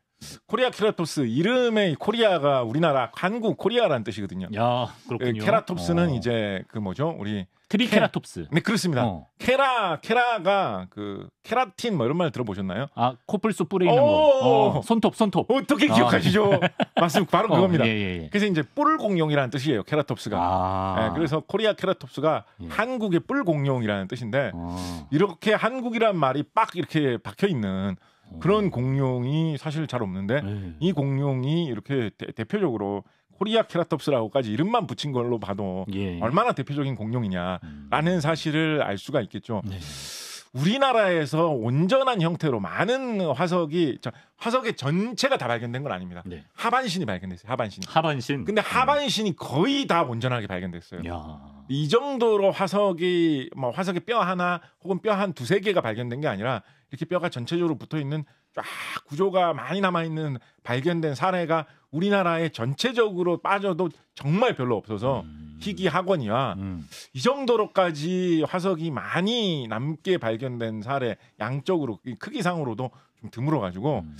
코리아 케라톱스 이름의 코리아가 우리나라 한국 코리아라는 뜻이거든요. 야 그렇군요. 예, 케라톱스는 어. 이제 그 뭐죠 우리 트리케라톱스. 네 그렇습니다. 어. 케라 케라가 그 케라틴 뭐 이런 말 들어보셨나요? 아 코뿔소 뿔에 있는 거. 어, 손톱 손톱. 어떻게 아. 기억하시죠? 맞습니다. <laughs> 바로 어, 그겁니다. 예, 예, 예. 그래서 이제 뿔 공룡이라는 뜻이에요. 케라톱스가. 아. 네, 그래서 코리아 케라톱스가 예. 한국의 뿔 공룡이라는 뜻인데 어. 이렇게 한국이란 말이 빡 이렇게 박혀 있는. 음. 그런 공룡이 사실 잘 없는데 네. 이 공룡이 이렇게 대, 표적으로 코리아 케라톱스라고까지 이름만 붙인 걸로 봐도 예, 예. 얼마나 대표적인 공룡이냐라는 음. 사실을 알 수가 있겠죠. 네. 우리나라에서 온전한 형태로 많은 화석이 화석의 전체가 다 발견된 건 아닙니다. 네. 하반신이 발견됐어요. 하반신. 하반신. 근데 음. 하반신이 음. 거의 다 온전하게 발견됐어요. 야. 이 정도로 화석이 뭐 화석의 뼈 하나 혹은 뼈 한 두세 개가 발견된 게 아니라 이렇게 뼈가 전체적으로 붙어 있는 쫙 구조가 많이 남아 있는 발견된 사례가 우리나라에 전체적으로 빠져도 정말 별로 없어서 음. 희귀 학원이와 음. 이 정도로까지 화석이 많이 남게 발견된 사례 양적으로 크기상으로도 좀 드물어 가지고 음.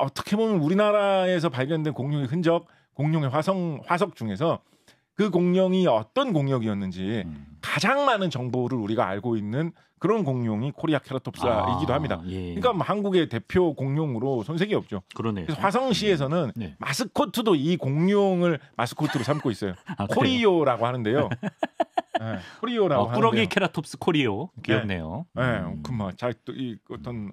어떻게 보면 우리나라에서 발견된 공룡의 흔적, 공룡의 화성 화석 중에서 그 공룡이 어떤 공룡이었는지 음. 가장 많은 정보를 우리가 알고 있는 그런 공룡이 코리아 케라톱사이기도 아, 합니다. 예. 그러니까 뭐 한국의 대표 공룡으로 손색이 없죠. 그러네요. 그래서 화성시에서는 네. 네. 마스코트도 이 공룡을 마스코트로 삼고 있어요. <laughs> 아, 코리오라고 하는데요. 네, 코리오라고 어, 꾸러기 케라톱스 코리오 네. 귀엽네요. 네, 음. 그뭐 잘또이 어떤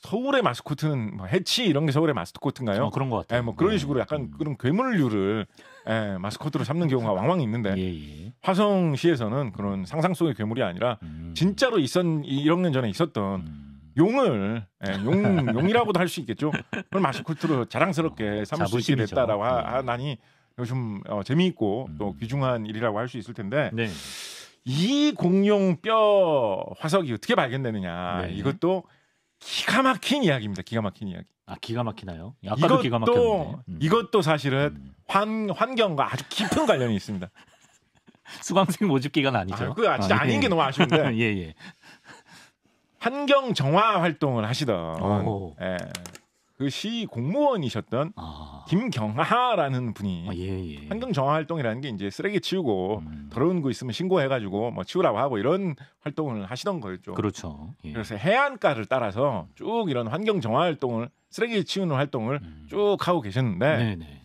서울의 마스코트는 뭐 해치 이런 게 서울의 마스코트인가요? 어, 그런 것 같아요. 네, 뭐 그런 네. 식으로 약간 음. 그런 괴물류를 예, 마스코트로 삼는 경우가 왕왕 있는데 예, 예, 화성시에서는 그런 상상 속의 괴물이 아니라 음. 진짜로 있었 1억년 전에 있었던 음. 용을 예, 용 용이라고도 할 수 있겠죠. 그걸 마스코트로 자랑스럽게 삼을 수 있게 됐다라고 하, 예. 하나니 요즘 어, 재미있고 음. 또 귀중한 일이라고 할 수 있을 텐데 네. 이 공룡 뼈 화석이 어떻게 발견되느냐 네. 이것도 기가 막힌 이야기입니다. 기가 막힌 이야기. 아 기가 막히나요? 아까도 이것도, 기가 막혔는데. 음. 이것도 사실은 음. 환 환경과 아주 깊은 관련이 있습니다. <laughs> 수강생 모집 기간 아니죠? 아, 그 진짜 아, 예. 닌게 너무 아쉬운데. <laughs> 예 예. 환경 정화 활동을 하시던 예, 그시 공무원이셨던 아. 김경하라는 분이 아, 예, 예. 환경 정화 활동이라는 게 이제 쓰레기 치우고 음. 더러운 거 있으면 신고해가지고 뭐 치우라고 하고 이런 활동을 하시던 거였죠. 그렇죠. 예. 그래서 해안가를 따라서 쭉 이런 환경 정화 활동을 쓰레기 치우는 활동을 음. 쭉 하고 계셨는데 네네. 네.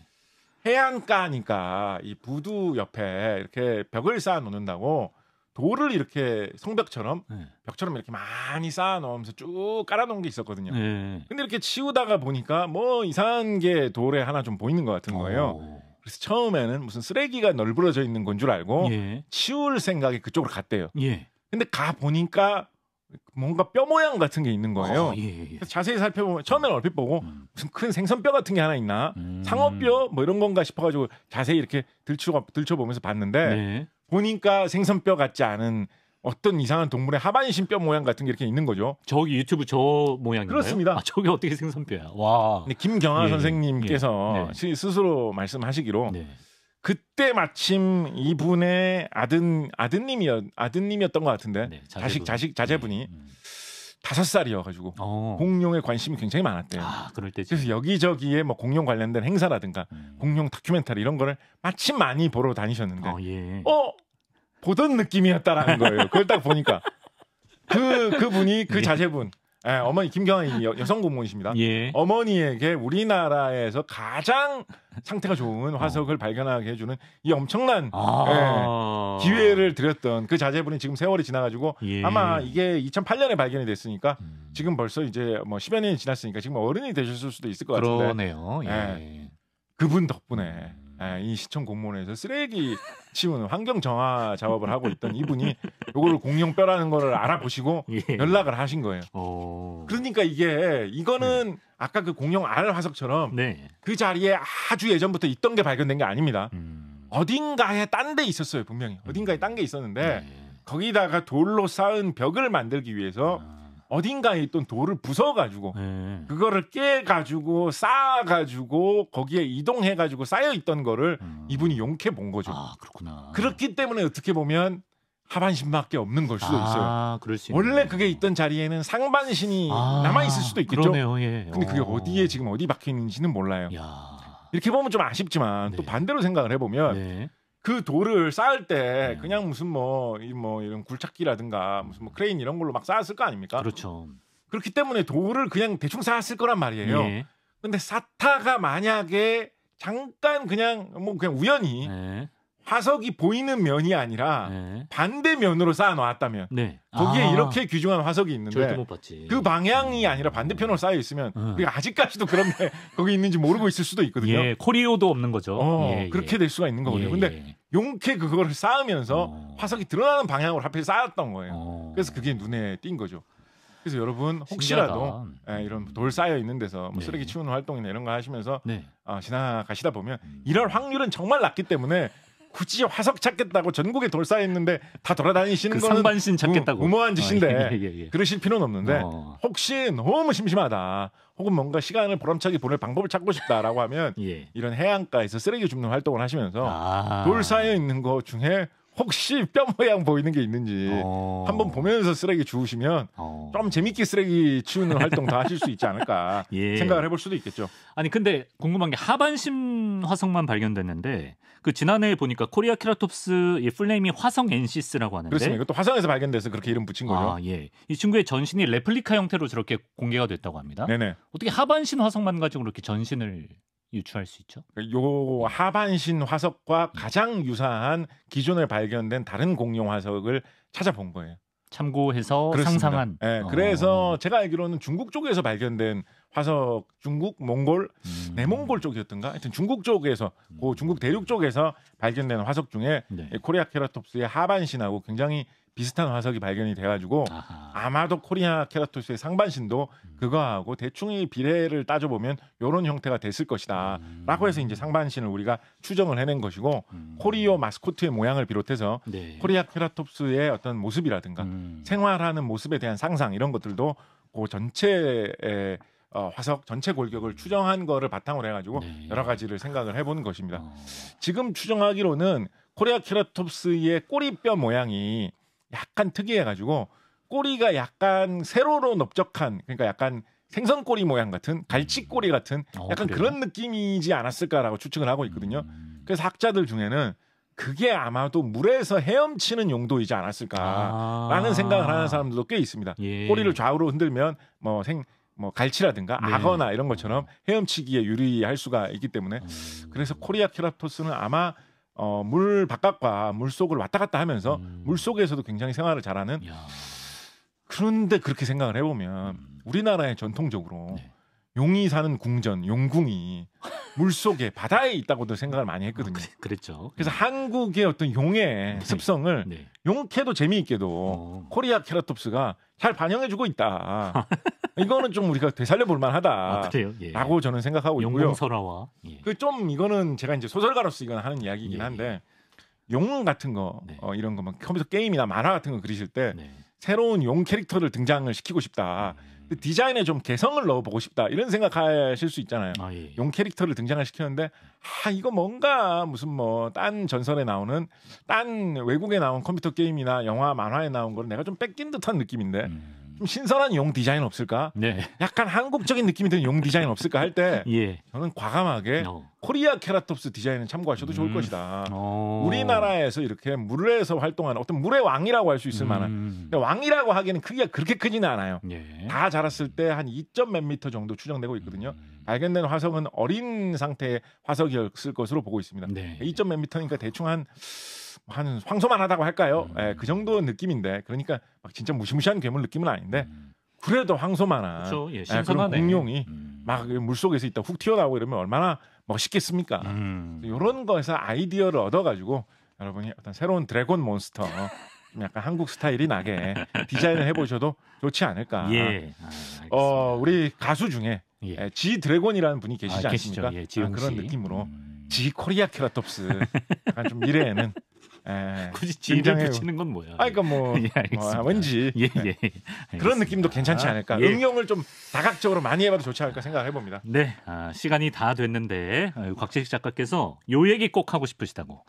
해안가니까 이 부두 옆에 이렇게 벽을 쌓아 놓는다고 돌을 이렇게 성벽처럼 네. 벽처럼 이렇게 많이 쌓아놓으면서 쭉 깔아놓은 게 있었거든요. 네. 근데 이렇게 치우다가 보니까 뭐 이상한 게 돌에 하나 좀 보이는 것 같은 거예요. 오. 어. 그래서 처음에는 무슨 쓰레기가 널브러져 있는 건 줄 알고 예. 치울 생각에 그쪽으로 갔대요. 예. 근데 가 보니까 뭔가 뼈 모양 같은 게 있는 거예요. 어, 예, 예. 예. 자세히 살펴보면 처음에는 얼핏 보고 음. 무슨 큰 생선뼈 같은 게 하나 있나 음. 상어뼈 뭐 이런 건가 싶어가지고 자세히 이렇게 들추 들춰보면서 봤는데 네. 보니까 생선뼈 같지 않은 어떤 이상한 동물의 하반신 뼈 모양 같은 게 이렇게 있는 거죠. 저기 유튜브 저 모양인가요? 그렇습니다. 아, 저게 어떻게 생선뼈야? 와. 근데 김경아 예, 예. 선생님께서 예, 네. 스스로 말씀하시기로 네. 그때 마침 이분의 아든 아드님이었 아드님이었던 것 같은데 네, 자식 자식 자제분이 네, 음. 다섯 살이어가지고 어. 공룡에 관심이 굉장히 많았대요. 아, 그럴 때 그래서 여기저기에 뭐 공룡 관련된 행사라든가 음. 공룡 다큐멘터리 이런 거를 마침 많이 보러 다니셨는데 어, 예. 어 보던 느낌이었다라는 거예요. 그걸 딱 보니까 그 그분이 그 예. 자제분 네, 어머니 김경희 여, 여성 고문이십니다. 예. 어머니에게 우리나라에서 가장 상태가 좋은 화석을 어. 발견하게 해주는 이 엄청난 아~ 예, 기회를 드렸던 그 자제분이 지금 세월이 지나가지고 예. 아마 이게 2008년에 발견이 됐으니까 음. 지금 벌써 이제 뭐 10여 년이 지났으니까 지금 어른이 되셨을 수도 있을 것 같은데. 그러네요. 예. 예. 그분 덕분에 음. 예, 이 시청 공무원에서 쓰레기 치우는 환경 정화 작업을 하고 있던 이분이 이거를 공룡뼈라는 거를 알아보시고 예. 연락을 하신 거예요. 오. 어. 그러니까 이게 이거는 네. 아까 그 공룡 알 화석처럼 네. 그 자리에 아주 예전부터 있던 게 발견된 게 아닙니다. 음. 어딘가에 딴 데 있었어요 분명히 어딘가에 음. 딴게 있었는데 네. 거기다가 돌로 쌓은 벽을 만들기 위해서 아. 어딘가에 있던 돌을 부숴가지고 네. 그거를 깨가지고 쌓아가지고 거기에 이동해가지고 쌓여있던 거를 음. 이분이 용케 본 거죠. 아 그렇구나. 그렇기 때문에 어떻게 보면 하반신밖에 없는 걸 수도 아, 있어요. 원래 그게 있던 자리에는 상반신이 아, 남아 있을 수도 있겠죠. 그러네요, 예. 근데 그게 어. 어디에 지금 어디 박혀 있는지는 몰라요. 야. 이렇게 보면 좀 아쉽지만 네. 또 반대로 생각을 해보면. 네. 그 돌을 쌓을 때 네. 그냥 무슨 뭐이뭐 뭐 이런 굴착기라든가 무슨 뭐 크레인 이런 걸로 막 쌓았을 거 아닙니까? 그렇죠. 그렇기 때문에 돌을 그냥 대충 쌓았을 거란 말이에요. 예. 근데 사타가 만약에 잠깐 그냥 뭐 그냥 우연히 예. 화석이 보이는 면이 아니라 네. 반대 면으로 쌓아놓았다면 네. 거기에 아. 이렇게 귀중한 화석이 있는데 그 방향이 아니라 반대편으로 음. 쌓여 있으면 음. 우리가 아직까지도 그런 게 <laughs> 거기 있는지 모르고 있을 수도 있거든요. 예, 코리오도 없는 거죠. 어, 예, 예. 그렇게 될 수가 있는 거거든요. 예, 근데 예. 용케 그거를 쌓으면서 어. 화석이 드러나는 방향으로 하필 쌓았던 거예요. 어. 그래서 그게 눈에 띈 거죠. 그래서 여러분 혹시라도 예, 음. 이런 돌 쌓여 있는 데서 뭐 네. 쓰레기 치우는 활동이나 이런 거 하시면서 네. 어, 지나가시다 보면 음. 이럴 확률은 정말 낮기 때문에 굳이 화석 찾겠다고 전국에 돌사했는데 다 돌아다니시는 그 거는 상반신 찾겠다고 우, 모한 아, 짓인데 아, 예, 예, 예. 그러실 필요는 없는데 어. 혹시 너무 심심하다 혹은 뭔가 시간을 보람차게 보낼 방법을 찾고 싶다라고 하면 예. 이런 해안가에서 쓰레기 줍는 활동을 하시면서 아. 돌사여 있는 것 중에 혹시 뼈 모양 보이는 게 있는지 어... 한번 보면서 쓰레기 주우시면 어... 좀 재밌게 쓰레기 치우는 활동 다 하실 수 있지 않을까 <laughs> 예. 생각을 해볼 수도 있겠죠. 아니 근데 궁금한 게 하반신 화석만 발견됐는데 그 지난해 보니까 코리아 키라톱스의 풀네임이 화성 엔시스라고 하는데 그렇습니다. 이것도 화성에서 발견돼서 그렇게 이름 붙인 거죠. 아, 예. 이 친구의 전신이 레플리카 형태로 저렇게 공개가 됐다고 합니다. 네네. 어떻게 하반신 화석만 가지고 이렇게 전신을 유추할 수 있죠. 그 요 하반신 화석과 가장 유사한 기존에 발견된 다른 공룡 화석을 찾아본 거예요. 참고해서 그렇습니다. 상상한. 네, 그래서 제가 알기로는 중국 쪽에서 발견된 화석 중국, 몽골, 음. 내몽골 네, 쪽이었던가 하여튼 중국 쪽에서 음. 그 중국 대륙 쪽에서 발견된 화석 중에 네. 예, 코리아 케라톱스의 하반신하고 굉장히 비슷한 화석이 발견이 돼가지고 아하. 아마도 코리아 케라토스의 상반신도 음. 그거하고 대충이 비례를 따져보면 이런 형태가 됐을 것이다라고 음. 해서 이제 음. 상반신을 우리가 추정을 해낸 것이고 음. 코리오 마스코트의 모양을 비롯해서 네. 코리아 케라토스의 어떤 모습이라든가 음. 생활하는 모습에 대한 상상 이런 것들도 그 전체의 어, 화석 전체 골격을 음. 추정한 거를 바탕으로 해가지고 네. 여러 가지를 생각을 해본 것입니다. 어. 지금 추정하기로는 코리아 케라톱스의 꼬리뼈 모양이 약간 특이해가지고 꼬리가 약간 세로로 넓적한 그러니까 약간 생선 꼬리 모양 같은 갈치 꼬리 같은 음. 아, 약간 어, 그런 느낌이지 않았을까라고 추측을 하고 있거든요. 음. 그래서 학자들 중에는 그게 아마도 물에서 헤엄치는 용도이지 않았을까라는 아. 생각을 하는 사람들도 꽤 있습니다. 예. 꼬리를 좌우로 흔들면 뭐 생뭐 뭐 갈치라든가 네. 악어나 이런 것처럼 음. 헤엄치기에 유리할 수가 있기 때문에 음. 그래서 코리아 케라토스는 아마 어, 물 바깥과 물 속을 왔다 갔다 하면서 음. 물 속에서도 굉장히 생활을 잘하는. 야. 그런데 그렇게 생각을 해보면 음. 우리나라의 전통적으로 네. 용이 사는 궁전 용궁이 물 속에 바다에 있다고도 생각을 많이 했거든요. 아, 그래, 죠 그래서 네. 한국의 어떤 용의 네. 습성을 네. 용캐도 재미있게도 오. 어. 코리아 케라톱스가 잘 반영해주고 있다. <laughs> 이거는 좀 우리가 되살려볼 만하다라고 아, 예. 저는 생각하고 있고요. 용궁설화와 예. 그좀 이거는 제가 이제 소설가로서 이건 하는 이야기이긴 예, 예. 한데 용 같은 거 네. 어, 이런 거막 컴퓨터 게임이나 만화 같은 거 그리실 때 네. 새로운 용 캐릭터를 등장을 시키고 싶다. 음. 디자인에 좀 개성을 넣어보고 싶다 이런 생각하실 수 있잖아요. 아, 예. 예. 용 캐릭터를 등장을 시켰는데 아 이거 뭔가 무슨 뭐 딴 전설에 나오는 딴 외국에 나온 컴퓨터 게임이나 영화 만화에 나온 걸 내가 좀 뺏긴 듯한 느낌인데 음. 좀 신선한 용 디자인 없을까? 네. 약간 한국적인 느낌이 드는 용 디자인 없을까 할때 예. 저는 과감하게 어. 코리아 케라톱스 디자인을 참고하셔도 좋을 음. 것이다. 어. 우리나라에서 이렇게 물에서 활동하는 어떤 물의 왕이라고 할 수 있을 음. 만한 그러니까 왕이라고 하기에는 크기가 그렇게 크지는 않아요. 예. 다 자랐을 때 한 2점 몇 미터 정도 추정되고 있거든요. 음. 발견된 화석은 어린 상태의 화석이었을 것으로 보고 있습니다. 네. 2점 그러니까 몇 미터니까 대충 한, 한 황소만하다고 할까요? 음. 예, 그 정도 느낌인데 그러니까 막 진짜 무시무시한 괴물 느낌은 아닌데 음. 그래도 황소만한 그렇죠. 예, 예, 그런 공룡이 음. 막물 그 속에서 있다 훅 튀어나오고 이러면 얼마나 멋있겠습니까? 음. 이런 거에서 아이디어를 얻어가지고 여러분이 어떤 새로운 드래곤 몬스터 약간 한국 스타일이 나게 디자인을 해보셔도 좋지 않을까. 예. 아, 어 우리 가수 중에 예. 지 예, 드래곤이라는 분이 아, 계시지 아, 않습니까? 예, 아, 그런 느낌으로 음... 지 코리아 케라톱스 좀 미래에는 에, 예. 굳이 지를 붙이는 건 뭐야? 아, 그러니까 뭐, 예, 뭐 왠지 예, 예, 예. 그런 느낌도 괜찮지 않을까? 아, 응용을 좀 다각적으로 많이 해봐도 좋지 않을까 생각을 해봅니다. 네, 아, 시간이 다 됐는데 아, 곽재식 작가께서 요 얘기 꼭 하고 싶으시다고.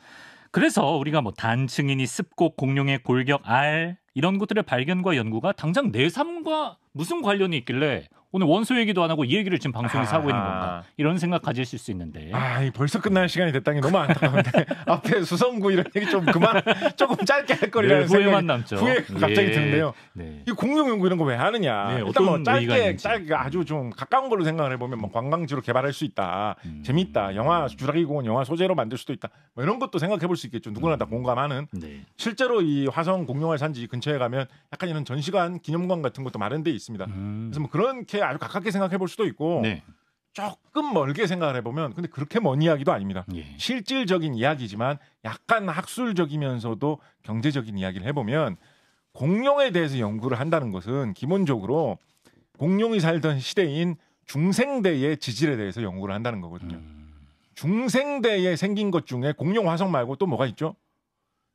그래서 우리가 뭐 단층이니 습곡, 공룡의 골격, 알 이런 것들의 발견과 연구가 당장 내삼과 무슨 관련이 있길래 오늘 원소 얘기도 안 하고 이 얘기를 지금 방송에서 아, 하고 있는 건가 이런 생각 가질수 있는데 아 벌써 끝날 시간이 됐다는게 너무 안타까운데 <laughs> 앞에 수성구 이런 얘기 좀 그만 조금 짧게 할 거리라는 네, 생각이 남죠. 후회 예. 갑자기 드는데요. 네. 이 공룡 연구 이런 거 왜 하느냐 네, 일단 뭐 짧게 짧게 아주 좀 가까운 걸로 생각을 해보면 뭐 관광지로 개발할 수 있다 음. 재밌다 영화 주라기 공원 영화 소재로 만들 수도 있다 뭐 이런 것도 생각해볼 수 있겠죠. 누구나 음. 다 공감하는 네. 실제로 이 화성 공룡알 산지 근처에 가면 약간 이런 전시관 기념관 같은 것도 마련돼 있습니다. 음. 그래서 뭐 그렇게 아주 가깝게 생각해 볼 수도 있고 네. 조금 멀게 생각을 해보면 근데 그렇게 먼 이야기도 아닙니다. 예. 실질적인 이야기지만 약간 학술적이면서도 경제적인 이야기를 해보면 공룡에 대해서 연구를 한다는 것은 기본적으로 공룡이 살던 시대인 중생대의 지질에 대해서 연구를 한다는 거거든요. 음. 중생대에 생긴 것 중에 공룡 화석 말고 또 뭐가 있죠?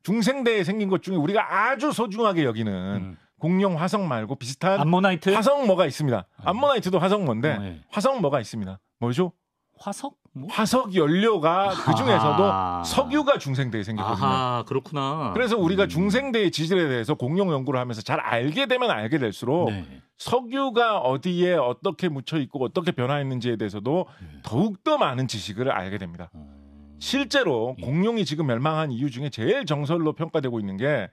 중생대에 생긴 것 중에 우리가 아주 소중하게 여기는 음. 공룡 화성 말고 비슷한 암모나이트 화성모가 있습니다. 암모나이트도 아, 화성모데 네. 화성모가 어, 네. 있습니다. 뭐죠? 화석? 뭐? 화석 연료가 그 중에서도 아. 석유가 중생대에 생겼거든요. 아, 그렇구나. 그래서 우리가 음. 중생대의 지질에 대해서 공룡 연구를 하면서 잘 알게 되면 알게 될수록 네. 석유가 어디에 어떻게 묻혀 있고 어떻게 변화했는지에 대해서도 네. 더욱 더 많은 지식을 알게 됩니다. 음. 실제로 예. 공룡이 지금 멸망한 이유 중에 제일 정설로 평가되고 있는 게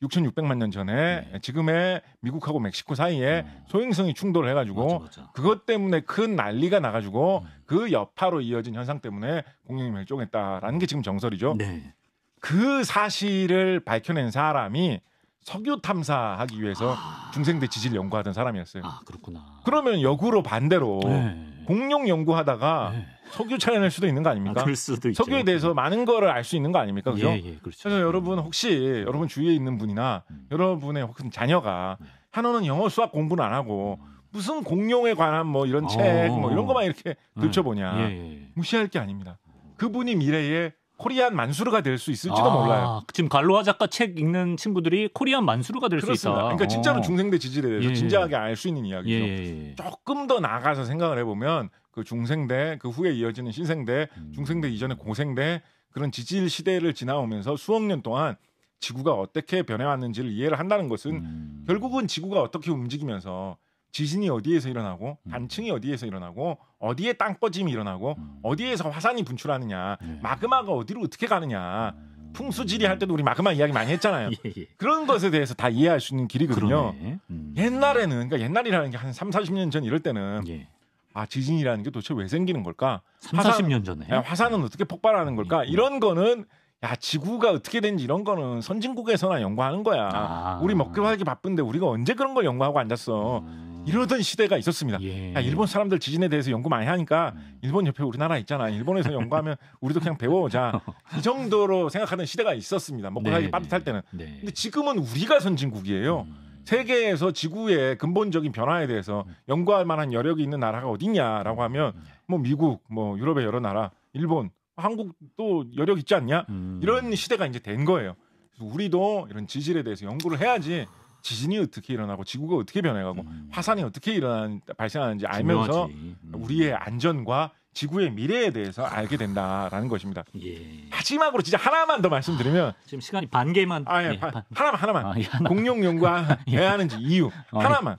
6,600만 년 전에 네. 지금의 미국하고 멕시코 사이에 음. 소행성이 충돌을 해가지고 맞아, 맞아. 그것 때문에 큰 난리가 나가지고 음. 그 여파로 이어진 현상 때문에 공룡이 멸종했다라는 게 지금 정설이죠. 네. 그 사실을 밝혀낸 사람이 석유 탐사하기 위해서 아... 중생대 지질 연구하던 사람이었어요. 아 그렇구나. 그러면 역으로 반대로 네. 공룡 연구하다가 네. 석유 차이일 수도 있는 거 아닙니까? 아, 그럴 수도 있죠. 석유에 대해서 많은 거를 알 수 있는 거 아닙니까? 그죠? 예, 예, 그렇죠. 그래서 여러분 혹시 여러분 주위에 있는 분이나 음. 여러분의 혹은 자녀가 음. 한어는 영어 수학 공부는 안 하고 무슨 공룡에 관한 뭐 이런 책 뭐 이런 것만 이렇게 어, 어. 들춰보냐 네. 예, 예, 예. 무시할 게 아닙니다. 그분이 미래에 코리안 만수르가 될 수 있을지도 아, 몰라요. 지금 갈로아 작가 책 읽는 친구들이 코리안 만수르가 될 수 있다. 그러니까 진짜로 어. 중생대 지질에 대해서 예, 예, 진지하게 알 수 있는 이야기죠. 예, 조금 더 나가서 아 생각을 해보면 그 중생대 그 후에 이어지는 신생대 음. 중생대 이전의 고생대 그런 지질 시대를 지나오면서 수억 년 동안 지구가 어떻게 변해왔는지를 이해를 한다는 것은 음. 결국은 지구가 어떻게 움직이면서 지진이 어디에서 일어나고 음. 단층이 어디에서 일어나고 어디에 땅 뻗짐이 일어나고 음. 어디에서 화산이 분출하느냐 네. 마그마가 어디로 어떻게 가느냐 음. 풍수지리 할 때도 우리 마그마 이야기 많이 했잖아요 <laughs> 예, 예. 그런 것에 대해서 다 이해할 수 있는 길이거든요 음. 옛날에는 그러니까 옛날이라는 게 한 3, 40년 전 이럴 때는 예. 아 지진이라는 게 도대체 왜 생기는 걸까? 3, 화산, 40년 전에 야, 화산은 어떻게 폭발하는 걸까? 음. 이런 거는 야 지구가 어떻게 된지 이런 거는 선진국에서나 연구하는 거야. 아. 우리 먹고 살기 바쁜데 우리가 언제 그런 걸 연구하고 앉았어. 음. 이러던 시대가 있었습니다. 예. 야, 일본 사람들 지진에 대해서 연구 많이 하니까 음. 일본 옆에 우리나라 있잖아. 일본에서 연구하면 우리도 그냥 배워오자. 이 정도로 생각하는 시대가 있었습니다. 먹고 살기 네. 빠듯할 네, 때는. 네. 근데 지금은 우리가 선진국이에요. 음. 세계에서 지구의 근본적인 변화에 대해서 연구할 만한 여력이 있는 나라가 어디냐라고 하면 음, 음. 뭐 미국, 뭐 유럽의 여러 나라, 일본, 한국도 여력 있지 않냐 음. 이런 시대가 이제 된 거예요. 우리도 이런 지질에 대해서 연구를 해야지 지진이 어떻게 일어나고 지구가 어떻게 변해가고 음. 화산이 어떻게 일어난 발생하는지 알면서 중 음. 우리의 안전과 지구의 미래에 대해서 알게 된다라는 것입니다. 예. 마지막으로 진짜 하나만 더 말씀드리면 아, 지금 시간이 반 개만 아, 예, 예, 반, 하나만 하나만 아, 예, 하나. 공룡 연구가 왜 <laughs> 아, 예. 하는지 이유 어, 예. 하나만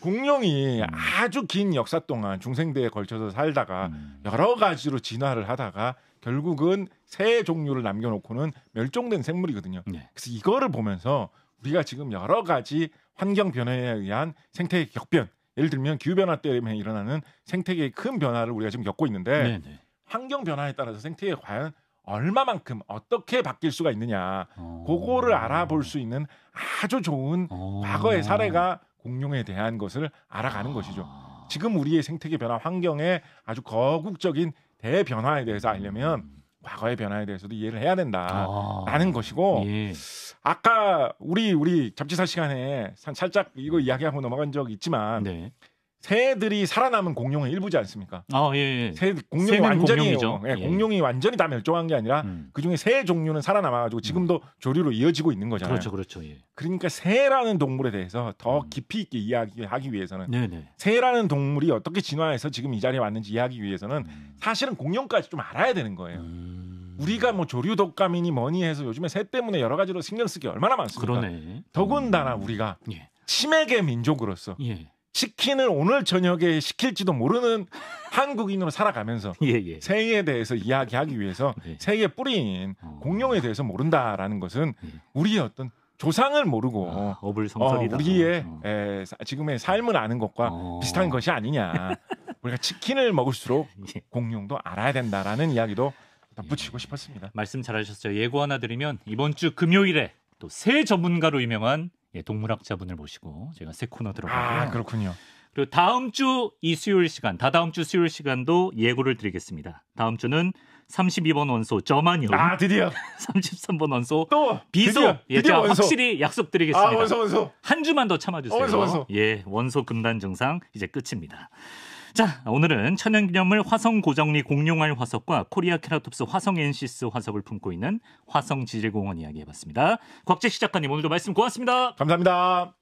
공룡이 음. 아주 긴 역사 동안 중생대에 걸쳐서 살다가 음. 여러 가지로 진화를 하다가 결국은 새 종류를 남겨놓고는 멸종된 생물이거든요. 네. 그래서 이거를 보면서 우리가 지금 여러 가지 환경 변화에 의한 생태 격변, 예를 들면 기후 변화 때문에 일어나는 생태계의 큰 변화를 우리가 지금 겪고 있는데 네네. 네. 환경 변화에 따라서 생태계 과연 얼마만큼 어떻게 바뀔 수가 있느냐 어... 그거를 알아볼 수 있는 아주 좋은 어... 과거의 사례가 공룡에 대한 것을 알아가는 어... 것이죠. 지금 우리의 생태계 변화 환경의 아주 거국적인 대변화에 대해서 알려면 음... 과거의 변화에 대해서도 이해를 해야 된다라는 아, 것이고 예. 아까 우리 우리 잡지사 시간에 살짝 이거 이야기하고 넘어간 적 있지만 네. 새들이 살아남은 공룡의 일부지 않습니까? 아 예. 예. 새 공룡이 완전히 공룡이죠. 어, 예, 예. 공룡이 완전히 다 멸종한 게 아니라 음. 그 중에 새 종류는 살아남아가지고 음. 지금도 음. 조류로 이어지고 있는 거잖아요. 그렇죠, 그렇죠. 예. 그러니까 새라는 동물에 대해서 더 음. 깊이 있게 이야기하기 위해서는 네네. 네. 새라는 동물이 어떻게 진화해서 지금 이 자리에 왔는지 이야기 위해서는 음. 사실은 공룡까지 좀 알아야 되는 거예요. 음. 우리가 뭐 조류 독감이니 뭐니 해서 요즘에 새 때문에 여러 가지로 신경 쓰기 얼마나 많습니까? 그러네. 더군다나 우리가 예. 치맥의 민족으로서. 예. 치킨을 오늘 저녁에 시킬지도 모르는 한국인으로 살아가면서 <laughs> 예, 예. 생에 대해서 이야기하기 위해서 예. 생의 뿌리인 어. 공룡에 대해서 모른다라는 것은 예. 우리의 어떤 조상을 모르고 아, 어불성설이다. 어, 우리의 어. 에, 어. 예, 지금의 삶을 아는 것과 어. 비슷한 것이 아니냐. <laughs> 우리가 치킨을 먹을수록 예. 공룡도 알아야 된다라는 이야기도 덧붙이고 예. 싶었습니다. 말씀 잘하셨어요. 예고 하나 드리면 이번 주 금요일에 또 새 전문가로 유명한 예, 동물학자분을 모시고 제가 새 코너 들어가고요. 아, 그렇군요. 그리고 다음 주 이 수요일 시간, 다다음 주 수요일 시간도 예고를 드리겠습니다. 다음 주는 32번 원소 저만요. 이아 드디어 33번 <laughs> 원소 또 비소. 드디어, 예, 드디어 원소. 확실히 약속드리겠습니다. 아, 원소 원소. 한 주만 더 참아주세요. 원소 원소. 예, 원소 금단 증상 이제 끝입니다. 자, 오늘은 천연기념물 화성 고정리 공룡알 화석과 코리아 케라톱스 화성 엔시스 화석을 품고 있는 화성 지질공원 이야기 해봤습니다. 곽재 시작가님 오늘도 말씀 고맙습니다. 감사합니다.